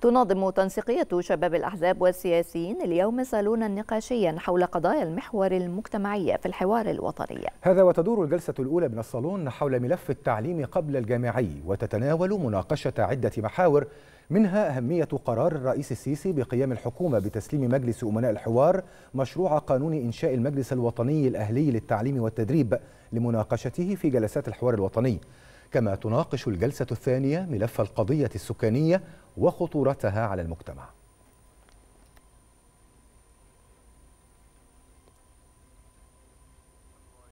تنظم تنسيقية شباب الأحزاب والسياسيين اليوم صالونا نقاشيا حول قضايا المحور المجتمعية في الحوار الوطني هذا وتدور الجلسة الأولى من الصالون حول ملف التعليم قبل الجامعي وتتناول مناقشة عدة محاور منها أهمية قرار الرئيس السيسي بقيام الحكومة بتسليم مجلس أمناء الحوار مشروع قانون إنشاء المجلس الوطني الأهلي للتعليم والتدريب لمناقشته في جلسات الحوار الوطني كما تناقش الجلسة الثانية ملف القضية السكانية وخطورتها على المجتمع